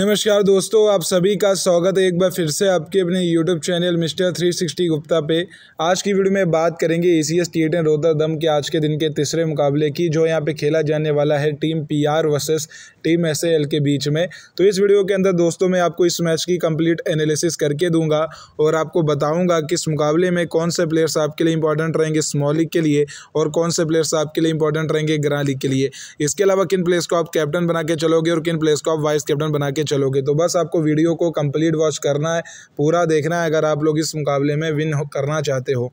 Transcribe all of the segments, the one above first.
नमस्कार दोस्तों आप सभी का स्वागत है एक बार फिर से आपके अपने यूट्यूब चैनल मिस्टर 360 गुप्ता पे आज की वीडियो में बात करेंगे ए सी एस रोहतर रोहतरदम के आज के दिन के तीसरे मुकाबले की जो यहाँ पे खेला जाने वाला है team P R versus team S L के बीच में तो इस वीडियो के अंदर दोस्तों मैं आपको इस मैच की कंप्लीट एनालिसिस करके दूंगा और आपको बताऊँगा कि इस मुकाबले में कौन से प्लेयर्स आपके लिए इंपॉर्टेंट रहेंगे स्मॉल लीग के लिए और कौन से प्लेयर्स आपके लिए इंपॉर्टेंट रहेंगे ग्रां लीग के लिए इसके अलावा किन प्लेयर्स को आप कैप्टन बना के चलोगे और किन प्लेयर्स को आप वाइस कैप्टन बना के चलोगे तो बस आपको वीडियो को कंप्लीट वॉच करना है पूरा देखना है अगर आप लोग इस मुकाबले में विन करना चाहते हो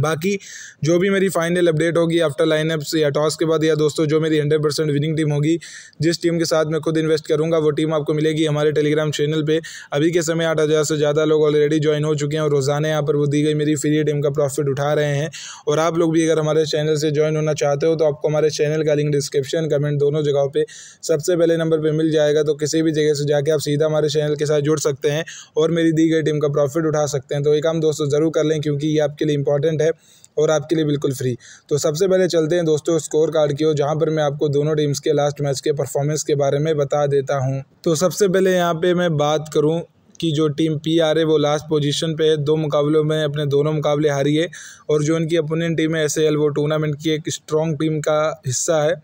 बाकी जो भी मेरी फाइनल अपडेट होगी आफ्टर लाइनअप्स या टॉस के बाद या दोस्तों जो मेरी हंड्रेड परसेंट विनिंग टीम होगी जिस टीम के साथ मैं खुद इन्वेस्ट करूंगा वो टीम आपको मिलेगी हमारे टेलीग्राम चैनल पे अभी के समय आठ हज़ार से ज़्यादा लोग ऑलरेडी ज्वाइन हो चुके हैं और रोज़ाना यहाँ पर वो दी गई मेरी फ्री टीम का प्रॉफिट उठा रहे हैं और आप लोग भी अगर हमारे चैनल से ज्वाइन होना चाहते हो तो आपको हमारे चैनल का लिंक डिस्क्रिप्शन कमेंट दोनों जगहों पर सबसे पहले नंबर पर मिल जाएगा तो किसी भी जगह से जाके आप सीधा हमारे चैनल के साथ जुड़ सकते हैं और मेरी दी गई टीम का प्रॉफिट उठा सकते हैं तो ये काम दोस्तों ज़रूर कर लें क्योंकि ये आपके लिए इंपॉर्टेंट है और आपके लिए बिल्कुल फ्री तो सबसे पहले चलते हैं दोस्तों स्कोर कार्ड की ओर जहाँ पर मैं आपको दोनों टीम्स के लास्ट मैच के परफॉर्मेंस के बारे में बता देता हूँ तो सबसे पहले यहाँ पर मैं बात करूँ कि जो टीम पी आर है वो लास्ट पोजीशन पे है दो मुकाबलों में अपने दोनों मुकाबले हारी है और जो इनकी अपोनेंट टीम है एस वो टूर्नामेंट की एक स्ट्रॉन्ग टीम का हिस्सा है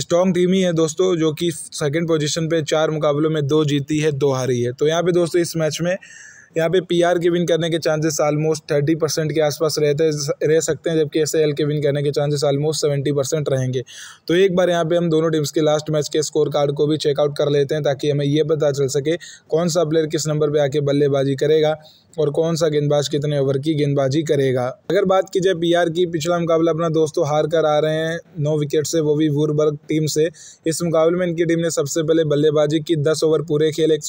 स्ट्रॉन्ग टीम ही है दोस्तों जो कि सेकंड पोजीशन पे चार मुकाबलों में दो जीती है दो हारी है तो यहाँ पे दोस्तों इस मैच में यहाँ पे पी आर के विन करने के चांसेस आलमोस्ट थर्टी परसेंट के आसपास रहते रह सकते हैं जबकि एस एल के विन करने के चांसेस आलमोस्ट सेवेंटी परसेंट रहेंगे तो एक बार यहाँ पे हम दोनों टीम्स के लास्ट मैच के स्कोर कार्ड को भी चेकआउट कर लेते हैं ताकि हमें यह पता चल सके कौन सा प्लेयर किस नंबर पर आके बल्लेबाजी करेगा और कौन सा गेंदबाज कितने ओवर की गेंदबाजी करेगा अगर बात की जाए बिहार की पिछला मुकाबला अपना दोस्तों तो हार कर आ रहे हैं नौ विकेट से वो भी वूरबर्ग टीम से इस मुकाबले में इनकी टीम ने सबसे पहले बल्लेबाजी की दस ओवर पूरे खेल एक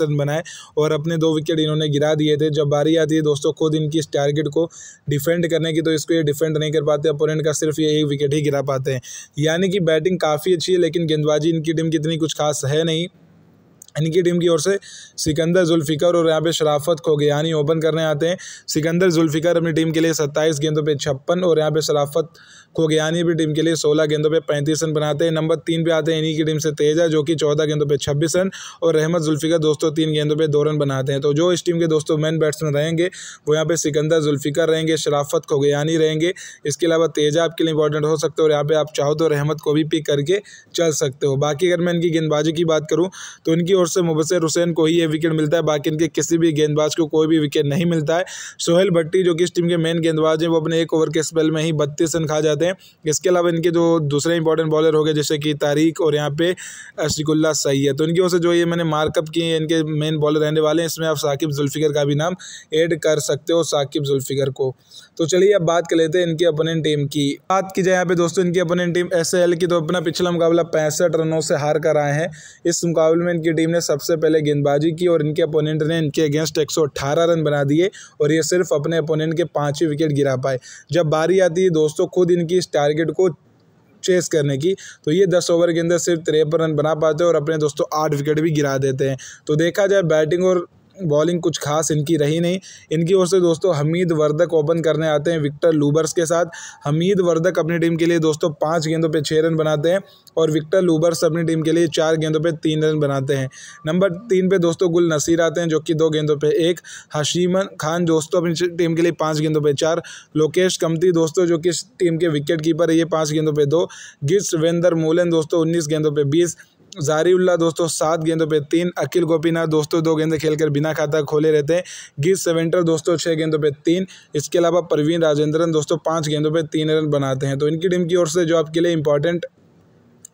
रन बनाए और अपने दो विकेट इन्होंने गिरा दिए थे जब बारी आती है दोस्तों खुद इनकी इस टारगेट को डिफेंड करने की तो इसको ये डिफेंड नहीं कर पाते अपोनेंट का सिर्फ ये एक विकेट ही गिरा पाते हैं यानी कि बैटिंग काफ़ी अच्छी है लेकिन गेंदबाजी इनकी टीम की इतनी कुछ खास है नहीं इनकी टीम की ओर से सिकंदर जुल्फ़िकर और यहाँ पे शराफत को गए ओपन करने आते हैं सिकंदर जुल्फ़िकर अपनी टीम के लिए सत्ताईस गेंदों पे छप्पन और यहाँ पे शराफत खोगयानी भी टीम के लिए सोलह गेंदों पर पैंतीस रन बनाते हैं नंबर तीन पे आते हैं इन्हीं की टीम से तेजा जो कि चौदह गेंदों पर छब्बीस रन और रहमत जुल्फ़िका दोस्तों तीन गेंदों पर दो रन बनाते हैं तो जो इस टीम के दोस्तों मैन बैट्समैन रहेंगे वो यहाँ पे सिकंदर जुल्फिकर रहेंगे शराफत खोगयानी रहेंगे इसके अलावा तेजा आपके लिए इंपॉर्टेंट हो सकते हो और यहाँ पे आप चाहो तो रहमत को भी पिक करके चल सकते हो बाकी अगर मैं इनकी गेंदबाजी की बात करूँ तो इनकी ओर से मुबसर हुसैन को ही ये विकेट मिलता है बाकी इनके किसी भी गेंदबाज को कोई भी विकेट नहीं मिलता है सोहेल भट्टी जो कि इस टीम के मेन गेंदबाज हैं वो अपने एक ओवर के स्पेल में ही बत्तीस रन खा जाते हैं हैं इसके अलावा इनके जो दूसरे इंपॉर्टेंट बॉलर हो गए जैसे कि तारीक और यहाँ पे अशिकुल्ला सैयद तो इनकी ओर से जो ये मैंने मार्कअप किए हैं इनके मेन बॉलर रहने वाले हैं इसमें आप साकिब जुल्फ़िकर का भी नाम ऐड कर सकते हो साकिब जुल्फ़िकर को तो चलिए अब बात कर लेते हैं इनकी अपोनेंट टीम की बात की जाए यहाँ पे दोस्तों इनकी अपोनेंट टीम एस की तो अपना पिछला मुकाबला पैंसठ रनों से हार कर आए हैं इस मुकाबले में इनकी टीम ने सबसे पहले गेंदबाजी की और इनके अपोनेंट ने इनके अगेंस्ट एक रन बना दिए और ये सिर्फ अपने अपोनेंट के पाँच विकेट गिरा पाए जब बारी आती है दोस्तों खुद इनकी की इस टारगेट को चेस करने की तो ये दस ओवर के अंदर सिर्फ तिरपन रन बना पाते हैं और अपने दोस्तों आठ विकेट भी गिरा देते हैं तो देखा जाए बैटिंग और बॉलिंग कुछ खास इनकी रही नहीं इनकी ओर से दोस्तों हमीद वर्धक ओपन करने आते हैं विक्टर लूबर्स के साथ हमीद वर्धक अपनी टीम के लिए दोस्तों पाँच गेंदों पर छः रन बनाते हैं और विक्टर लूबर्स अपनी टीम के लिए चार गेंदों पर तीन रन बनाते हैं नंबर तीन पे दोस्तों गुल नसीर आते हैं जो कि दो गेंदों पर एक हशीमन खान दोस्तों अपनी टीम के लिए पाँच गेंदों पर चार लोकेश कमती दोस्तों जो कि टीम के विकेट कीपर है ये पाँच गेंदों पर दो गिट्स वेंदर मोलन दोस्तों उन्नीस गेंदों पर बीस जारीउल्ला दोस्तों सात गेंदों पे तीन अखिल गोपीनाथ दोस्तों दो गेंदे खेलकर बिना खाता खोले रहते हैं गिर सेवेंटर दोस्तों छः गेंदों पे तीन इसके अलावा परवीन राजेंद्रन दोस्तों पाँच गेंदों पे तीन रन बनाते हैं तो इनकी टीम की ओर से जो आपके लिए इंपॉर्टेंट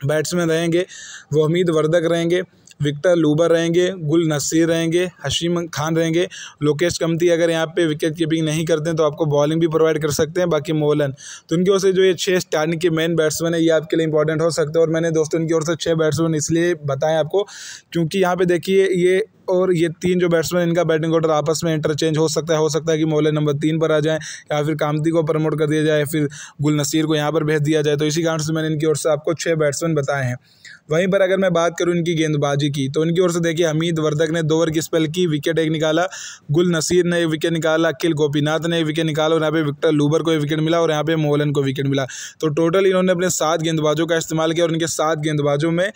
बैट्समैन रहेंगे वो हमीद वर्धक रहेंगे विक्टर लूबर रहेंगे गुल नसीर रहेंगे हशीम खान रहेंगे लोकेश कमती अगर यहाँ पे विकेट कीपिंग नहीं करते हैं तो आपको बॉलिंग भी प्रोवाइड कर सकते हैं बाकी मोलन तो उनकी ओर से जो ये छः स्टार्टिंग के मेन बैट्समैन है ये आपके लिए इंपॉर्टेंट हो सकते हैं और मैंने दोस्तों इनकी ओर से छः बैट्समैन इसलिए बताएं आपको क्योंकि यहाँ पर देखिए ये और ये तीन जो बैट्समैन इनका बैटिंग ऑर्डर आपस में इंटरचेंज हो सकता है हो सकता है कि मोहल्ले नंबर तीन पर आ जाए या फिर कामती को प्रमोट कर दिया जाए फिर गुल नसीर को यहाँ पर भेज दिया जाए तो इसी कारण से मैंने इनकी ओर से आपको छः बैट्समैन बताए हैं वहीं पर अगर मैं बात करूँ इनकी गेंदबाजी की तो इनकी ओर से देखिए हमीद वर्धक ने दो ओवर की स्पेल की विकेट एक निकाला गुल नसीर ने एक विकेट निकाला अखिल गोपीनाथ ने एक विकेट निकाला और यहाँ पे विक्टर लूबर को एक विकेट मिला और यहाँ पे मोहलन को विकेट मिला तो टोटल इन्होंने अपने सात गेंदबाजों का इस्तेमाल किया और इनके सात गेंदबाजों में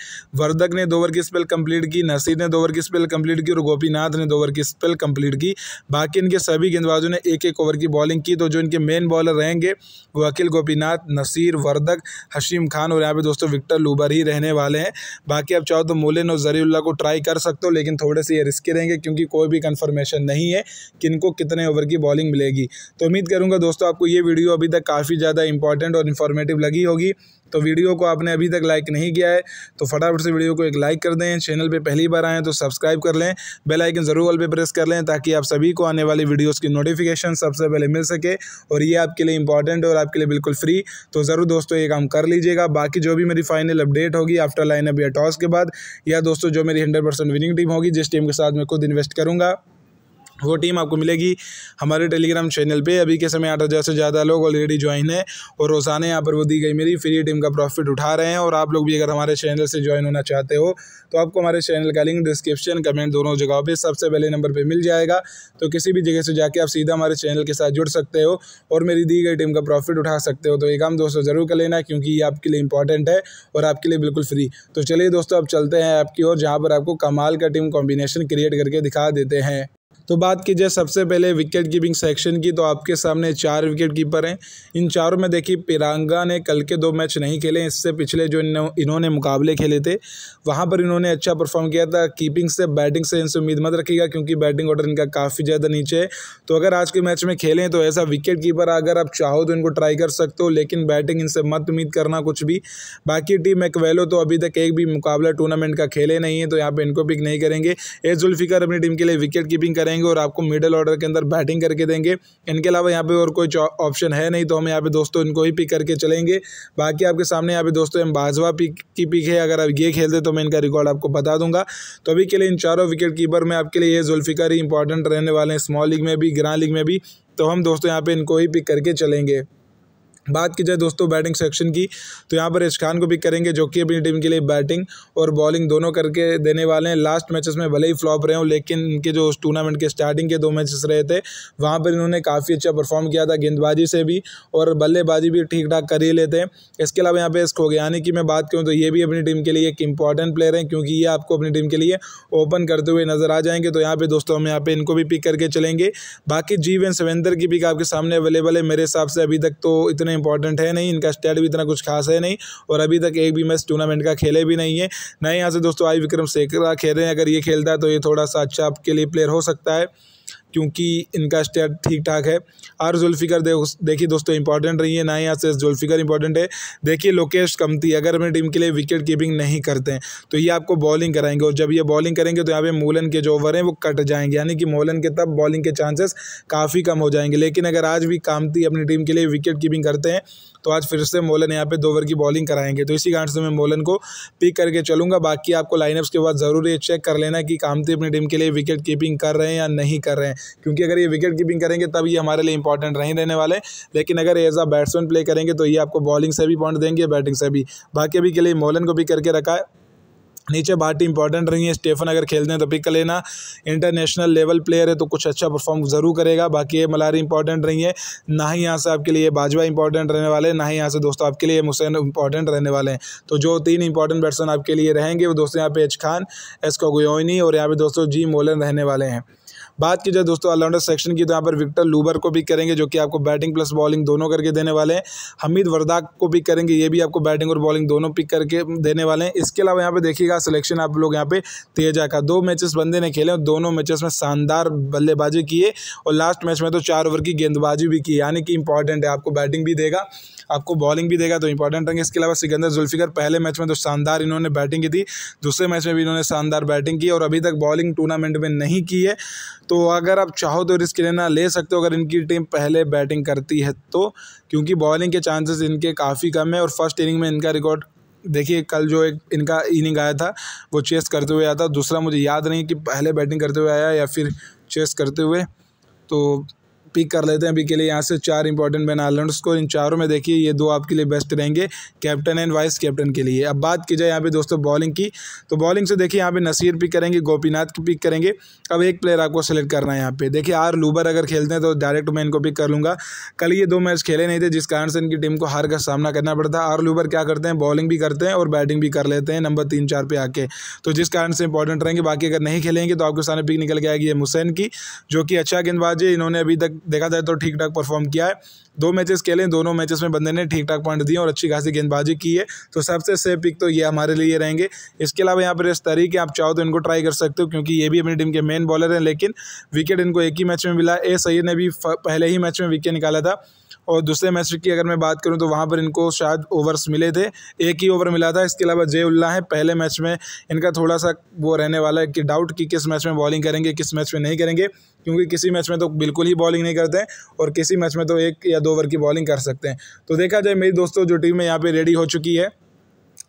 वर्धक ने दो ओवर की स्पेल कंप्लीट की नसीर ने दो ओवर की स्पेल कंप्लीट की और गोपीनाथ ने दो ओवर की स्पेल कंप्लीट की बाकी इनके सभी गेंदबाजों ने एक एक ओवर की बॉलिंग की तो जो इनके मेन बॉलर रहेंगे वो अखिल गोपीनाथ नसीर वर्दक हशीम खान और यहाँ पे दोस्तों विक्टर लूबर ही रहने वाले हैं बाकी आप चाहो तो मोलिन और जरीउल्ला को ट्राई कर सकते हो लेकिन थोड़े से ये रिस्की रहेंगे क्योंकि कोई भी कन्फर्मेशन नहीं है कि इनको कितने ओवर की बॉलिंग मिलेगी तो उम्मीद करूँगा दोस्तों आपको ये वीडियो अभी तक काफ़ी ज़्यादा इंपॉर्टेंट और इन्फॉर्मेटिव लगी होगी तो वीडियो को आपने अभी तक लाइक नहीं किया है तो फटाफट से वीडियो को एक लाइक कर दें चैनल पे पहली बार आएँ तो सब्सक्राइब कर लें बेल आइकन ज़रूर ऑल पे प्रेस कर लें ताकि आप सभी को आने वाली वीडियोस की नोटिफिकेशन सबसे पहले मिल सके और ये आपके लिए इंपॉर्टेंट और आपके लिए बिल्कुल फ्री तो ज़रूर दोस्तों ये काम कर लीजिएगा बाकी जो भी मेरी फाइनल अपडेट होगी आफ्टर लाइन अप या टॉस के बाद या दोस्तों जो मेरी हंड्रेड विनिंग टीम होगी जिस टीम के साथ मैं खुद इन्वेस्ट करूँगा वो टीम आपको मिलेगी हमारे टेलीग्राम चैनल पे अभी के समय आठ हज़ार से ज़्यादा लोग ऑलरेडी ज्वाइन हैं और रोज़ाना यहाँ पर वो दी गई मेरी फ्री टीम का प्रॉफिट उठा रहे हैं और आप लोग भी अगर हमारे चैनल से ज्वाइन होना चाहते हो तो आपको हमारे चैनल का लिंक डिस्क्रिप्शन कमेंट दोनों जगहों पर सबसे पहले नंबर पर मिल जाएगा तो किसी भी जगह से जाके आप सीधा हमारे चैनल के साथ जुड़ सकते हो और मेरी दी गई टीम का प्रॉफिट उठा सकते हो तो ये काम दोस्तों ज़रूर कर लेना क्योंकि ये आपके लिए इंपॉर्टेंट है और आपके लिए बिल्कुल फ्री तो चलिए दोस्तों अब चलते हैं आपकी और ओर जहाँ पर आपको कमाल का टीम कॉम्बिनेशन क्रिएट करके दिखा देते हैं तो बात की जाए सबसे पहले विकेट कीपिंग सेक्शन की तो आपके सामने चार विकेट कीपर हैं इन चारों में देखिए पिरांगा ने कल के दो मैच नहीं खेले इससे पिछले जो इन्होंने मुकाबले खेले थे वहाँ पर इन्होंने अच्छा परफॉर्म किया था कीपिंग से बैटिंग से इनसे उम्मीद मत रखिएगा क्योंकि बैटिंग ऑर्डर इनका काफ़ी ज़्यादा नीचे है तो अगर आज के मैच में खेलें तो ऐसा विकेट कीपर अगर आप चाहो तो इनको ट्राई कर सकते हो लेकिन बैटिंग इनसे मत उम्मीद करना कुछ भी बाकी टीम एक्वेलो तो अभी तक एक भी मुकाबला टूर्नामेंट का खेले नहीं है तो यहाँ पर इनको पिक नहीं करेंगे एजुल्फिकर अपनी टीम के लिए विकेट कीपिंग करेंगे जाएंगे और आपको मिडल ऑर्डर के अंदर बैटिंग करके देंगे इनके अलावा यहाँ पे और कोई ऑप्शन है नहीं तो हम यहाँ पे दोस्तों इनको ही पिक करके चलेंगे बाकी आपके सामने यहाँ पे दोस्तों एम बाजवा पिक की पिक है अगर आप ये खेलते तो मैं इनका रिकॉर्ड आपको बता दूंगा तो अभी के लिए इन चारों विकेट कीपर में आपके लिए ये जुल्फ़िकार ही इंपॉर्टेंट रहने वाले हैं स्मॉल लीग में भी ग्रां लीग में भी तो हम दोस्तों यहाँ पर इनको ही पिक करके चलेंगे बात की जाए दोस्तों बैटिंग सेक्शन की तो यहाँ पर इश खान को पिक करेंगे जो कि अपनी टीम के लिए बैटिंग और बॉलिंग दोनों करके देने वाले हैं लास्ट मैचेस में भले ही फ्लॉप रहे हों लेकिन इनके जो उस टूर्नामेंट के स्टार्टिंग के दो मैचेस रहे थे वहाँ पर इन्होंने काफ़ी अच्छा परफॉर्म किया था गेंदबाजी से भी और बल्लेबाजी भी ठीक ठाक कर ही लेते हैं इसके अलावा यहाँ पर इस खोगयानी की मैं बात करूँ तो ये भी अपनी टीम के लिए एक इंपॉर्टेंट प्लेयर हैं क्योंकि ये आपको अपनी टीम के लिए ओपन करते हुए नजर आ जाएंगे तो यहाँ पर दोस्तों हम यहाँ पर इनको भी पिक करके चलेंगे बाकी जीवन सवेंदर की पिक आपके सामने अवेलेबल है मेरे हिसाब से अभी तक तो इतने इंपॉर्टेंट है नहीं इनका स्टेट भी इतना कुछ खास है नहीं और अभी तक एक भी मैच टूर्नामेंट का खेले भी नहीं है नए यहाँ से दोस्तों आई विक्रम सेकरा खेल रहे हैं अगर ये खेलता है तो ये थोड़ा सा अच्छा आपके लिए प्लेयर हो सकता है क्योंकि इनका स्टेट ठीक ठाक है और जुल्फ़िकर देखिए दोस्तों इंपॉर्टेंट रही है ना यहाँ से जुल्फ़िकर इंपॉर्टेंट है देखिए लोकेश कमती अगर अपनी टीम के लिए विकेट कीपिंग नहीं करते हैं तो ये आपको बॉलिंग कराएंगे और जब ये बॉलिंग करेंगे तो यहाँ पे मूलन के जो ओवर हैं वो कट जाएंगे यानी कि मोलन के तब बॉलिंग के चांसेस काफ़ी कम हो जाएंगे लेकिन अगर आज भी कामती अपनी टीम के लिए विकेट कीपिंग करते हैं तो आज फिर से मोलन यहाँ पे दो ओवर की बॉलिंग कराएंगे तो इसी कारण से मैं मोलन को पिक करके चलूँगा बाकी आपको लाइनअप्स के बाद ज़रूर ये चेक कर लेना कि कामती अपनी टीम के लिए विकेट कीपिंग कर रहे हैं या नहीं कर रहे हैं क्योंकि अगर ये विकेट कीपिंग करेंगे तब ये हमारे लिए इंपॉर्टेंट नहीं रहने वाले लेकिन अगर एज अ बैट्समैन प्ले करेंगे तो ये आपको बॉलिंग से भी पॉइंट देंगे बैटिंग से भी बाकी अभी के लिए मोलन को पिक करके रखा है नीचे भाटी इंपॉर्टेंट रही है स्टेफन अगर खेलते हैं तो पिक लेना इंटरनेशनल लेवल प्लेयर है तो कुछ अच्छा परफॉर्म ज़रूर करेगा बाकी ये मलारी इंपॉर्टेंट रही है ना ही यहाँ से आपके लिए बाजवा इंपॉर्टेंट रहने वाले हैं ना ही यहाँ से दोस्तों आपके लिए मुसैन इंपॉर्टेंट रहने वाले हैं तो जो तीन इंपॉर्टेंट बैट्समैन आपके लिए रहेंगे वो दोस्तों यहाँ पे एच खान एस कोगोनी और यहाँ पे दोस्तों जी मोलन रहने वाले हैं बात की जाए दोस्तों ऑलराउंडर सेक्शन की तो यहाँ पर विक्टर लूबर को भी करेंगे जो कि आपको बैटिंग प्लस बॉलिंग दोनों करके देने वाले हैं हमीद वर्दा को भी करेंगे ये भी आपको बैटिंग और बॉलिंग दोनों पिक करके देने वाले हैं इसके अलावा यहाँ पर देखिएगा सिलेक्शन आप लोग यहाँ पे तेजा का दो मैचेस बंदे ने खेले और दोनों मैचेस में शानदार बल्लेबाजी किए और लास्ट मैच में तो चार ओवर की गेंदबाजी भी की यानी कि इंपॉर्टेंट है आपको बैटिंग भी देगा आपको बॉलिंग भी देगा तो इंपॉर्टेंट रहेंगे इसके अलावा सिकंदर जुल्फिकर पहले मैच में तो शानदार इन्होंने बैटिंग की थी दूसरे मैच में भी इन्होंने शानदार बैटिंग की और अभी तक बॉलिंग टूर्नामेंट में नहीं की है तो अगर आप चाहो तो रिस्क लेना ले सकते हो अगर इनकी टीम पहले बैटिंग करती है तो क्योंकि बॉलिंग के चांसेस इनके काफ़ी कम है और फर्स्ट इनिंग में इनका रिकॉर्ड देखिए कल जो एक इनका इनिंग आया था वो चेस करते हुए आया था दूसरा मुझे याद नहीं कि पहले बैटिंग करते हुए आया या फिर चेस करते हुए तो पिक कर लेते हैं अभी के लिए यहाँ से चार इंपॉर्टेंट मैन आइलैंड स्कोर इन चारों में देखिए ये दो आपके लिए बेस्ट रहेंगे कैप्टन एंड वाइस कैप्टन के लिए अब बात की जाए यहाँ पे दोस्तों बॉलिंग की तो बॉलिंग से देखिए यहाँ पे नसीर पिक करेंगे गोपीनाथ की पिक करेंगे अब एक प्लेयर आपको सेलेक्ट करना है यहाँ पे देखिए आर लूबर अगर खेलते हैं तो डायरेक्ट मैं इनको पिक कर लूँगा कल ये दो मैच खेले नहीं थे जिस कारण से इनकी टीम को हार का सामना करना पड़ता है आर लूबर क्या करते हैं बॉलिंग भी करते हैं और बैटिंग भी कर लेते हैं नंबर तीन चार पर आके तो जिस कारण से इंपॉर्टेंट रहेंगे बाकी अगर नहीं खेलेंगे तो आपके सामने पिक निकल के आएगी मुसैन की जो कि अच्छा गेंदबाज है इन्होंने अभी तक देखा जाए तो ठीक ठाक परफॉर्म किया है दो मैचेस खेले दोनों मैचेस में बंदे ने ठीक ठाक पॉइंट दिए और अच्छी खासी गेंदबाजी की है तो सबसे सेफ पिक तो ये हमारे लिए रहेंगे इसके अलावा यहाँ पर इस तरीके आप चाहो तो इनको ट्राई कर सकते हो क्योंकि ये भी अपनी टीम के मेन बॉलर हैं लेकिन विकेट इनको एक ही मैच में मिला ए सैयद ने भी पहले ही मैच में विकेट निकाला था और दूसरे मैच की अगर मैं बात करूँ तो वहाँ पर इनको शायद ओवर्स मिले थे एक ही ओवर मिला था इसके अलावा जय उल्ला है पहले मैच में इनका थोड़ा सा वो रहने वाला है कि डाउट कि किस मैच में बॉलिंग करेंगे किस मैच में नहीं करेंगे क्योंकि किसी मैच में तो बिल्कुल ही बॉलिंग नहीं करते हैं और किसी मैच में तो एक या दो ओवर की बॉलिंग कर सकते हैं तो देखा जाए मेरी दोस्तों जो टीम है यहाँ पर रेडी हो चुकी है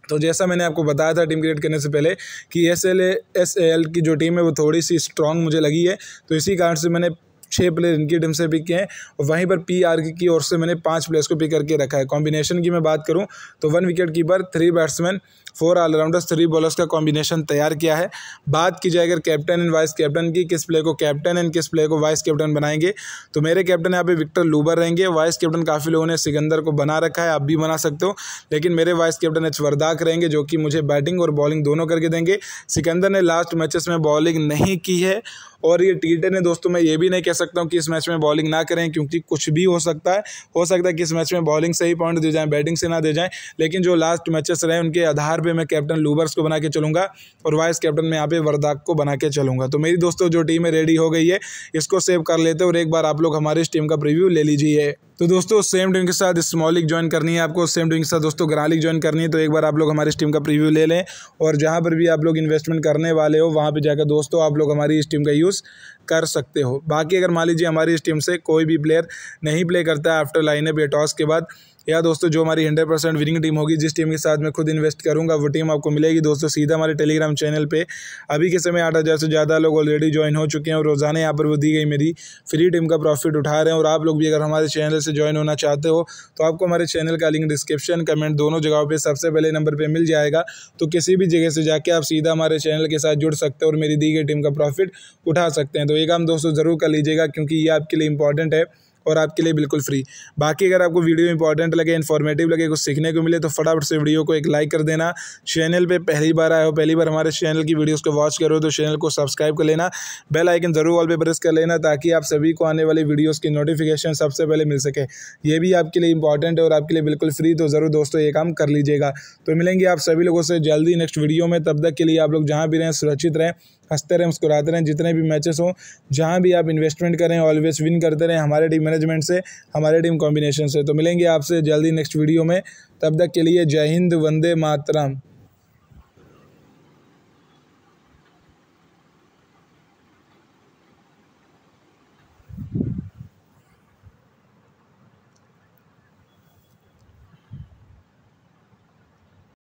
तो जैसा मैंने आपको बताया था टीम क्रिएट करने से पहले कि एस एल एस एल की जो टीम है वो थोड़ी सी स्ट्रांग मुझे लगी है तो इसी कारण से मैंने छः प्लेयर इनकी टीम से पिक किए हैं और वहीं पर पी आर की ओर से मैंने पाँच प्लेयर्स को पिक करके रखा है कॉम्बिनेशन की मैं बात करूँ तो one wicket keeper three batsman four allrounders three bowlers का कॉम्बिनेशन तैयार किया है बात की जाए अगर कैप्टन एंड वाइस कैप्टन की किस प्लेयर को कैप्टन एंड किस प्लेयर को वाइस कैप्टन बनाएंगे तो मेरे कैप्टन यहाँ पे विक्टर लूबर रहेंगे वाइस कैप्टन काफ़ी लोगों ने सिकंदर को बना रखा है आप भी बना सकते हो लेकिन मेरे वाइस कैप्टन एच वर्दाक रहेंगे जो कि मुझे बैटिंग और बॉलिंग दोनों करके देंगे सिकंदर ने लास्ट मैचेस में बॉलिंग नहीं की है और ये टी टेन है दोस्तों मैं ये भी नहीं कह सकता हूँ कि इस मैच में बॉलिंग ना करें क्योंकि कुछ भी हो सकता है हो सकता है कि इस मैच में बॉलिंग से ही पॉइंट दे जाएँ बैटिंग से ना दे जाएँ लेकिन जो लास्ट मैचेस रहे उनके आधार पर मैं कैप्टन लूबर्स को बना के चलूँगा और वाइस कैप्टन में यहाँ पे वर्दाक को बना के चलूँगा तो मेरी दोस्तों जो टीम है रेडी हो गई है इसको सेव कर लेते और एक बार आप लोग हमारी इस टीम का प्रिव्यू ले लीजिए तो दोस्तों सेम टीम के साथ स्मॉल लीग ज्वाइन करनी है आपको सेम टीम के साथ दोस्तों ग्रां लीग ज्वाइन करनी है तो एक बार आप लोग हमारी इस टीम का प्रीव्यू ले लें और जहाँ पर भी आप लोग इन्वेस्टमेंट करने वाले हो वहाँ पर जाकर दोस्तों आप लोग हमारी इस टीम का यूज़ कर सकते हो बाकी अगर मान लीजिए हमारी इस टीम से कोई भी प्लेयर नहीं प्ले करता है आफ्टर लाइनअप या टॉस के बाद या दोस्तों जो हमारी हंड्रेड परसेंट विनिंग टीम होगी जिस टीम के साथ मैं खुद इन्वेस्ट करूँगा वो टीम आपको मिलेगी दोस्तों सीधा हमारे टेलीग्राम चैनल पर अभी के समय आठ हज़ार से ज़्यादा लोग ऑलरेडी ज्वाइन हो चुके हैं और रोज़ाना यहाँ पर वो दी गई मेरी फ्री टीम का प्रॉफिट उठा रहे हैं और आप लोग भी अगर हमारे चैनल से ज्वाइन होना चाहते हो तो आपको हमारे चैनल का लिंक डिस्क्रिप्शन कमेंट दोनों जगहों पर सबसे पहले नंबर पर मिल जाएगा तो किसी भी जगह से जाके आप सीधा हमारे चैनल के साथ जुड़ सकते हो और मेरी दी गई टीम का प्रॉफिट उठा सकते हैं तो ये काम दोस्तों ज़रूर कर लीजिएगा क्योंकि ये आपके लिए इंपॉर्टेंट है और आपके लिए बिल्कुल फ्री बाकी अगर आपको वीडियो इंपॉर्टेंट लगे इन्फॉर्मेटिव लगे कुछ सीखने को मिले तो फटाफट से वीडियो को एक लाइक कर देना चैनल पर पहली बार आए हो पहली बार हमारे चैनल की वीडियोज़ को वॉच करो तो चैनल को सब्सक्राइब कर लेना बेल आइकन ज़रूर ऑल पर प्रेस कर लेना ताकि आप सभी को आने वाली वीडियोज़ की नोटिफिकेशन सबसे पहले मिल सके ये भी आपके लिए इंपॉर्टेंट है और आपके लिए बिल्कुल फ्री तो ज़रूर दोस्तों ये काम कर लीजिएगा तो मिलेंगे आप सभी लोगों से जल्दी नेक्स्ट वीडियो में तब तक के लिए आप लोग जहाँ भी रहें सुरक्षित रहें हंसते रहें मुस्कुराते रहें जितने भी मैचेस हों जहाँ भी आप इन्वेस्टमेंट करें ऑलवेज विन करते रहें हमारे टीम मैनेजमेंट से हमारे टीम कॉम्बिनेशन से तो मिलेंगे आपसे जल्दी नेक्स्ट वीडियो में तब तक के लिए जय हिंद वंदे मातरम